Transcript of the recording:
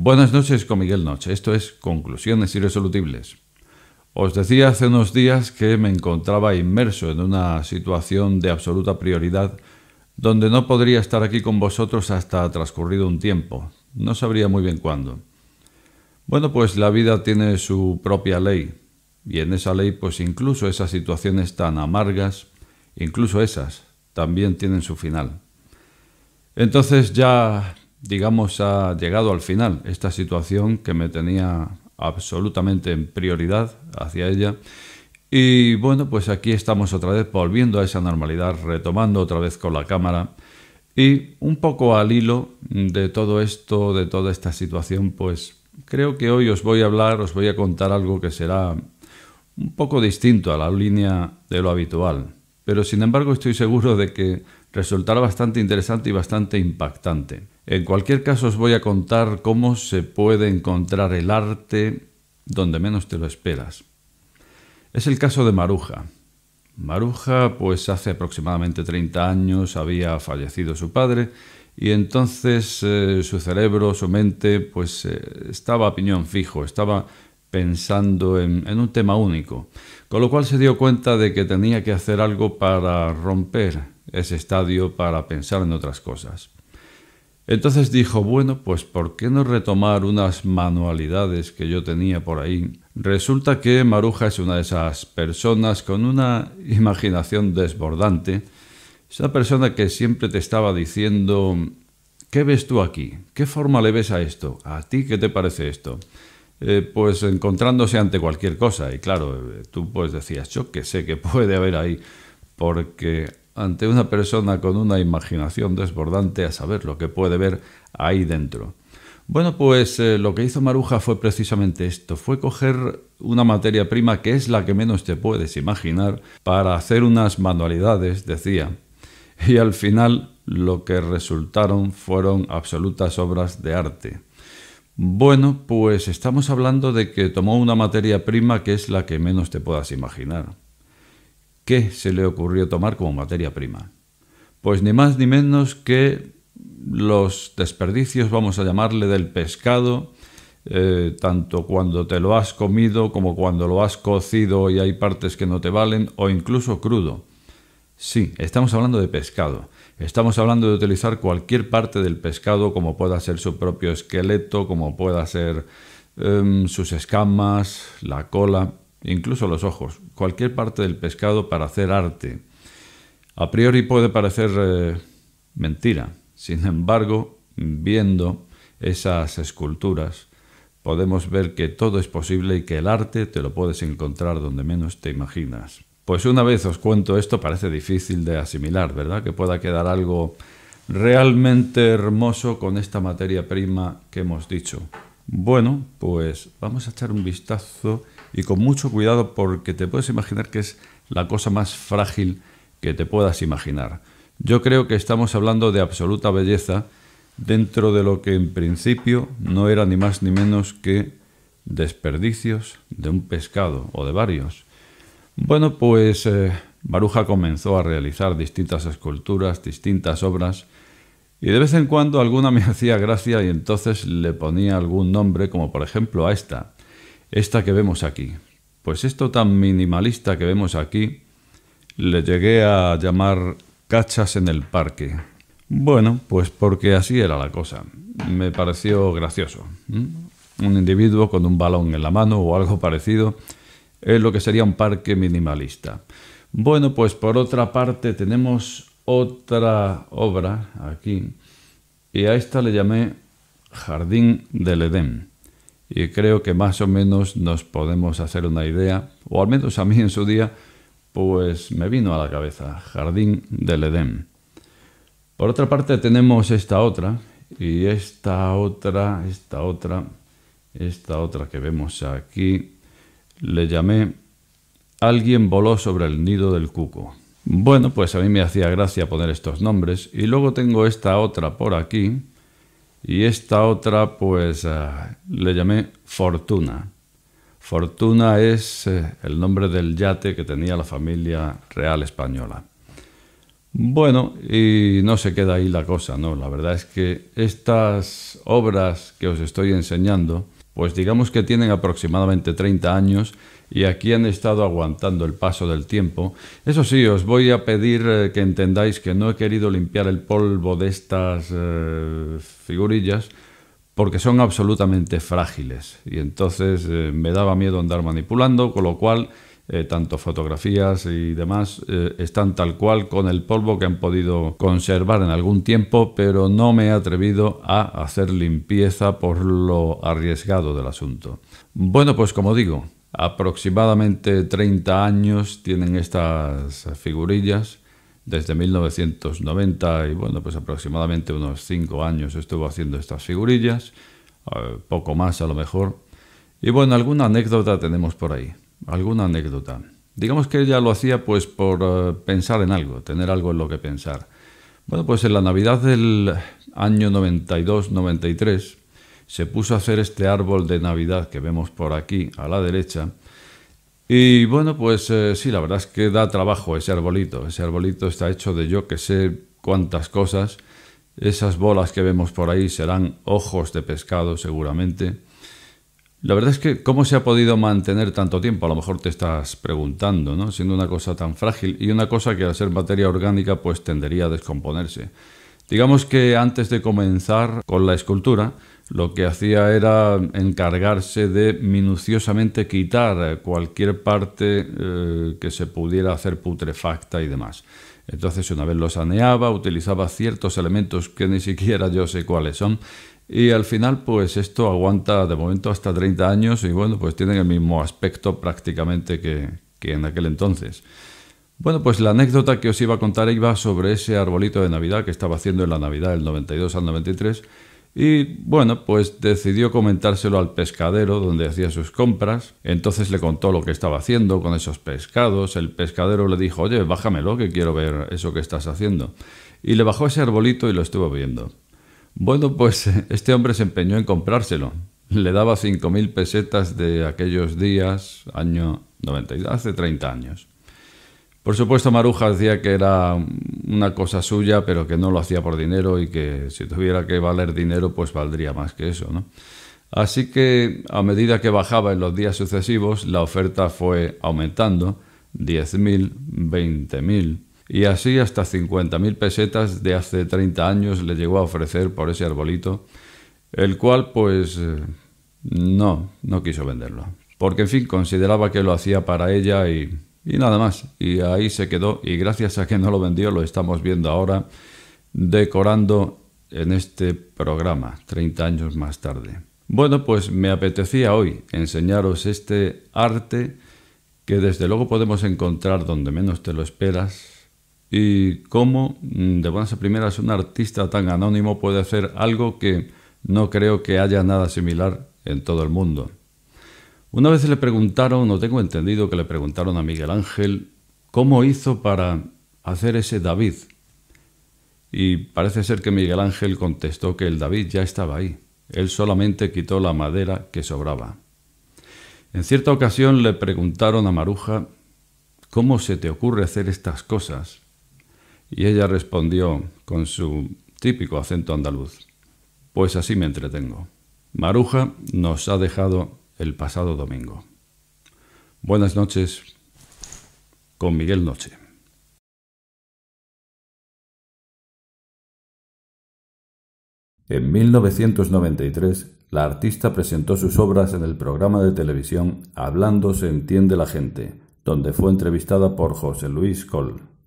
Buenas noches con Miguel Noche. Esto es Conclusiones Irresolutibles. Os decía hace unos días que me encontraba inmerso en una situación de absoluta prioridad donde no podría estar aquí con vosotros hasta transcurrido un tiempo. No sabría muy bien cuándo. Bueno, pues la vida tiene su propia ley, y en esa ley, pues incluso esas situaciones tan amargas, incluso esas, también tienen su final. Entonces ya digamos, ha llegado al final esta situación que me tenía absolutamente en prioridad hacia ella. Y bueno, pues aquí estamos otra vez volviendo a esa normalidad, retomando otra vez con la cámara. Y un poco al hilo de todo esto, de toda esta situación, pues creo que hoy os voy a hablar, os voy a contar algo que será un poco distinto a la línea de lo habitual. Pero sin embargo estoy seguro de que resultará bastante interesante y bastante impactante. En cualquier caso os voy a contar cómo se puede encontrar el arte donde menos te lo esperas. Es el caso de Maruja. Maruja, pues hace aproximadamente 30 años había fallecido su padre y entonces eh, su cerebro, su mente, pues eh, estaba a piñón fijo, estaba pensando en, un tema único, con lo cual se dio cuenta de que tenía que hacer algo para romper ese estadio para pensar en otras cosas. Entonces dijo, bueno, pues ¿por qué no retomar unas manualidades que yo tenía por ahí? Resulta que Maruja es una de esas personas con una imaginación desbordante, Esa persona que siempre te estaba diciendo, ¿qué ves tú aquí? ¿Qué forma le ves a esto? ¿A ti qué te parece esto? Eh, pues encontrándose ante cualquier cosa, y claro, eh, tú pues decías, yo qué sé que puede haber ahí, porque ante una persona con una imaginación desbordante a saber lo que puede ver ahí dentro. Bueno, pues eh, lo que hizo Maruja fue precisamente esto, fue coger una materia prima que es la que menos te puedes imaginar para hacer unas manualidades, decía. Y al final lo que resultaron fueron absolutas obras de arte. Bueno, pues estamos hablando de que tomó una materia prima que es la que menos te puedas imaginar. ¿Qué se le ocurrió tomar como materia prima? Pues ni más ni menos que los desperdicios, vamos a llamarle, del pescado, eh, tanto cuando te lo has comido como cuando lo has cocido y hay partes que no te valen, o incluso crudo. Sí, estamos hablando de pescado. Estamos hablando de utilizar cualquier parte del pescado, como pueda ser su propio esqueleto, como pueda ser em, sus escamas, la cola incluso los ojos, cualquier parte del pescado para hacer arte. A priori puede parecer eh, mentira, sin embargo, viendo esas esculturas, podemos ver que todo es posible y que el arte te lo puedes encontrar donde menos te imaginas. Pues una vez os cuento esto, parece difícil de asimilar, ¿verdad? Que pueda quedar algo realmente hermoso con esta materia prima que hemos dicho. Bueno, pues vamos a echar un vistazo y con mucho cuidado porque te puedes imaginar que es la cosa más frágil que te puedas imaginar. Yo creo que estamos hablando de absoluta belleza dentro de lo que en principio no era ni más ni menos que desperdicios de un pescado o de varios. Bueno, pues eh, Baruja comenzó a realizar distintas esculturas, distintas obras, y de vez en cuando alguna me hacía gracia y entonces le ponía algún nombre, como por ejemplo a esta, esta que vemos aquí. Pues esto tan minimalista que vemos aquí, le llegué a llamar cachas en el parque. Bueno, pues porque así era la cosa. Me pareció gracioso. Un individuo con un balón en la mano o algo parecido es lo que sería un parque minimalista. Bueno, pues por otra parte tenemos otra obra aquí y a esta le llamé Jardín del Edén y creo que más o menos nos podemos hacer una idea, o al menos a mí en su día, pues me vino a la cabeza, Jardín del Edén. Por otra parte tenemos esta otra, y esta otra, esta otra, esta otra que vemos aquí, le llamé Alguien voló sobre el nido del cuco. Bueno, pues a mí me hacía gracia poner estos nombres, y luego tengo esta otra por aquí, y esta otra, pues, ah, le llamé Fortuna. Fortuna es eh, el nombre del yate que tenía la familia real española. Bueno, y no se queda ahí la cosa, ¿no? La verdad es que estas obras que os estoy enseñando pues digamos que tienen aproximadamente 30 años y aquí han estado aguantando el paso del tiempo. Eso sí, os voy a pedir eh, que entendáis que no he querido limpiar el polvo de estas eh, figurillas porque son absolutamente frágiles y entonces eh, me daba miedo andar manipulando, con lo cual eh, tanto fotografías y demás, eh, están tal cual con el polvo que han podido conservar en algún tiempo, pero no me he atrevido a hacer limpieza por lo arriesgado del asunto. Bueno, pues como digo, aproximadamente 30 años tienen estas figurillas. Desde 1990 y bueno, pues aproximadamente unos 5 años estuvo haciendo estas figurillas, eh, poco más a lo mejor. Y bueno, alguna anécdota tenemos por ahí alguna anécdota. Digamos que ella lo hacía pues por eh, pensar en algo, tener algo en lo que pensar. Bueno, pues en la Navidad del año 92-93 se puso a hacer este árbol de Navidad que vemos por aquí a la derecha. Y bueno, pues eh, sí, la verdad es que da trabajo ese arbolito. Ese arbolito está hecho de yo que sé cuántas cosas. Esas bolas que vemos por ahí serán ojos de pescado seguramente. La verdad es que cómo se ha podido mantener tanto tiempo, a lo mejor te estás preguntando, ¿no? siendo una cosa tan frágil y una cosa que al ser materia orgánica pues tendería a descomponerse. Digamos que antes de comenzar con la escultura, lo que hacía era encargarse de minuciosamente quitar cualquier parte eh, que se pudiera hacer putrefacta y demás. Entonces, una vez lo saneaba, utilizaba ciertos elementos que ni siquiera yo sé cuáles son, y al final, pues esto aguanta de momento hasta 30 años y bueno, pues tienen el mismo aspecto prácticamente que, en aquel entonces. Bueno, pues la anécdota que os iba a contar iba sobre ese arbolito de Navidad que estaba haciendo en la Navidad del 92 al 93 y bueno, pues decidió comentárselo al pescadero donde hacía sus compras. Entonces le contó lo que estaba haciendo con esos pescados. El pescadero le dijo, oye, bájamelo que quiero ver eso que estás haciendo. Y le bajó ese arbolito y lo estuvo viendo. Bueno, pues eh, este hombre se empeñó en comprárselo. Le daba 5.000 pesetas de aquellos días, año 90, hace 30 años. Por supuesto, Maruja decía que era una cosa suya, pero que no lo hacía por dinero y que si tuviera que valer dinero, pues valdría más que eso, ¿no? Así que a medida que bajaba en los días sucesivos, la oferta fue aumentando, 10.000, 20.000, y así hasta 50.000 pesetas de hace 30 años le llegó a ofrecer por ese arbolito, el cual pues eh, no, no quiso venderlo, porque en fin consideraba que lo hacía para ella y, nada más, y ahí se quedó y gracias a que no lo vendió lo estamos viendo ahora decorando en este programa 30 años más tarde. Bueno, pues me apetecía hoy enseñaros este arte que desde luego podemos encontrar donde menos te lo esperas, y cómo mm, de buenas a primeras un artista tan anónimo puede hacer algo que no creo que haya nada similar en todo el mundo. Una vez le preguntaron, no tengo entendido que le preguntaron a Miguel Ángel cómo hizo para hacer ese David. Y parece ser que Miguel Ángel contestó que el David ya estaba ahí. Él solamente quitó la madera que sobraba. En cierta ocasión le preguntaron a Maruja, ¿cómo se te ocurre hacer estas cosas? Y ella respondió con su típico acento andaluz, pues así me entretengo. Maruja nos ha dejado el pasado domingo. Buenas noches con Miguel Noche. En 1993, la artista presentó sus obras en el programa de televisión Hablando se entiende la gente, donde fue entrevistada por José Luis Coll.